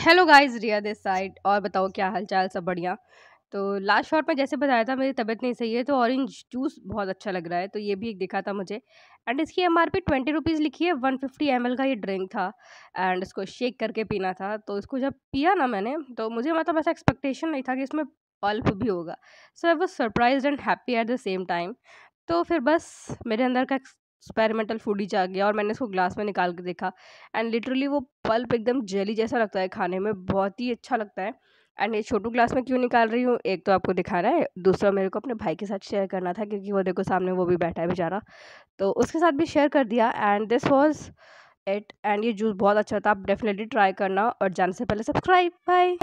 hello guys Riya this side और बताओ क्या हालचाल सब बढ़िया तो लास्ट शॉट में जैसे बताया था मेरी तबीयत नहीं सही है तो ऑरेंज जूस बहुत अच्छा लग रहा है तो ये भी एक दिखा था मुझे एंड इसकी M R P twenty rupees लिखी है वन फिफ्टी एम एल का ये ड्रिंक था एंड इसको शेक करके पीना था तो इसको जब पिया ना मैंने तो मुझे मतलब ऐसा एक्सपेक्टेशन नहीं था कि इसमें पल्प भी होगा so I was surprise and happy at the same time तो फिर बस मेरे अंदर का एक्सपेरिमेंटल फूड ही जा गया और मैंने उसको ग्लास में निकाल के देखा एंड लिटरली वो पल्प एकदम जेली जैसा लगता है खाने में बहुत ही अच्छा लगता है एंड ये छोटू ग्लास में क्यों निकाल रही हूँ एक तो आपको दिखाना है दूसरा मेरे को अपने भाई के साथ शेयर करना था क्योंकि वो देखो सामने वो भी बैठा है बेचारा तो उसके साथ भी शेयर कर दिया and this was it and ये जूस बहुत अच्छा था आप डेफिनेटली ट्राई करना और जाने से पहले सब्सक्राइब बाय